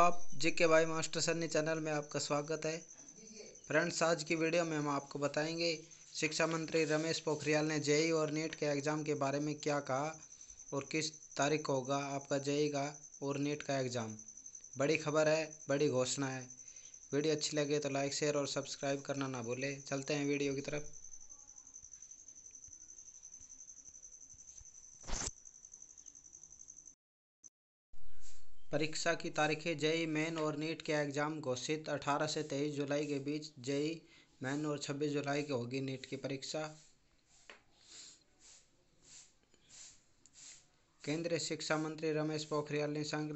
आप जेके भाई master sir ने चैनल में आपका स्वागत है फ्रेंड्स आज की वीडियो में हम आपको बताएंगे शिक्षा मंत्री रमेश पोखरियाल ने जेई और नेट के एग्ज़ाम के बारे में क्या कहा और किस तारीख को होगा आपका जेई का और नेट का एग्ज़ाम बड़ी खबर है बड़ी घोषणा है वीडियो अच्छी लगे तो लाइक शेयर और सब्सक्राइब करना ना भूलें चलते हैं वीडियो की तरफ परीक्षा की तारीखें जेई मेन और नीट के एग्ज़ाम घोषित 18 से 23 जुलाई के बीच जेई मेन और 26 जुलाई की होगी नीट की परीक्षा केंद्रीय शिक्षा मंत्री रमेश पोखरियाल निशंक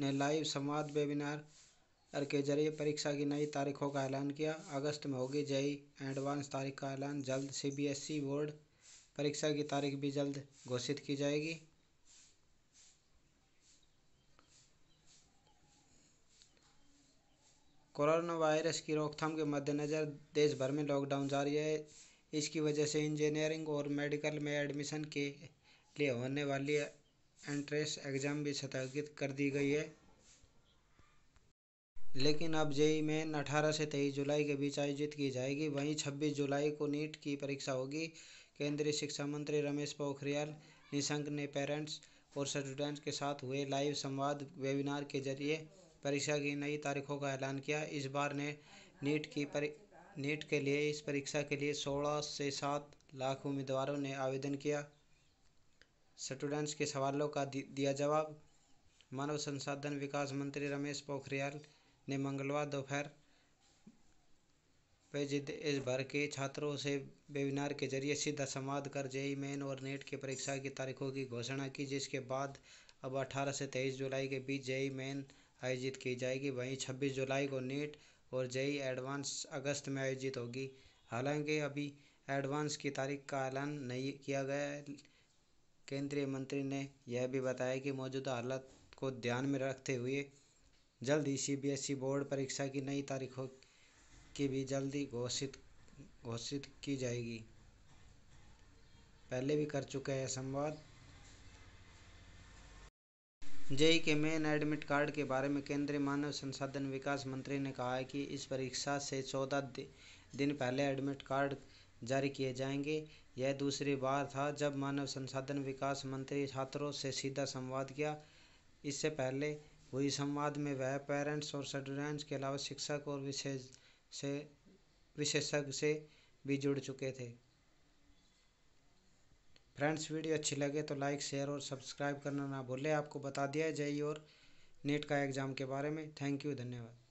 ने लाइव संवाद वेबिनार के जरिए परीक्षा की नई तारीखों का ऐलान किया अगस्त में होगी जेई एडवांस तारीख का ऐलान जल्द सीबीएसई बोर्ड परीक्षा की तारीख भी जल्द घोषित की जाएगी कोरोना वायरस की रोकथाम के मद्देनज़र देश भर में लॉकडाउन जारी है इसकी वजह से इंजीनियरिंग और मेडिकल में एडमिशन के लिए होने वाली एंट्रेंस एग्ज़ाम भी स्थगित कर दी गई है लेकिन अब जेई मेन अठारह से तेईस जुलाई के बीच आयोजित की जाएगी वहीं छब्बीस जुलाई को नीट की परीक्षा होगी केंद्रीय शिक्षा मंत्री रमेश पोखरियाल निशंक ने पेरेंट्स और स्टूडेंट्स के साथ हुए लाइव संवाद वेबिनार के जरिए परीक्षा की नई तारीखों का ऐलान किया इस बार ने नीट की परी नीट के लिए इस परीक्षा के लिए सोलह से सात लाख उम्मीदवारों ने आवेदन किया स्टूडेंट्स के सवालों का दिया जवाब मानव संसाधन विकास मंत्री रमेश पोखरियाल ने मंगलवार दोपहर इस भर के छात्रों से वेबिनार के जरिए सीधा संवाद कर जेई मेन और नेट की परीक्षा की तारीखों की घोषणा की जिसके बाद अब 18 से 23 जुलाई के बीच जेई मेन आयोजित की जाएगी वहीं छब्बीस जुलाई को नीट और जेई एडवांस अगस्त में आयोजित होगी हालांकि अभी एडवांस की तारीख का ऐलान नहीं किया गया केंद्रीय मंत्री ने यह भी बताया कि मौजूदा हालत को ध्यान में रखते हुए जल्द ही सीबीएसई बोर्ड परीक्षा की नई तारीखों की भी जल्दी घोषित घोषित की जाएगी पहले भी कर चुके हैं संवाद जेई के मेन एडमिट कार्ड के बारे में केंद्रीय मानव संसाधन विकास मंत्री ने कहा कि इस परीक्षा से चौदह दिन पहले एडमिट कार्ड जारी किए जाएंगे यह दूसरी बार था जब मानव संसाधन विकास मंत्री छात्रों से सीधा संवाद किया इससे पहले हुई संवाद में वह पेरेंट्स और स्टूडेंट्स के अलावा शिक्षक और विशेष से विशेषज्ञ से भी जुड़ चुके थे फ्रेंड्स वीडियो अच्छी लगे तो लाइक शेयर और सब्सक्राइब करना ना भूलें आपको बता दिया है और नेट का एग्ज़ाम के बारे में थैंक यू धन्यवाद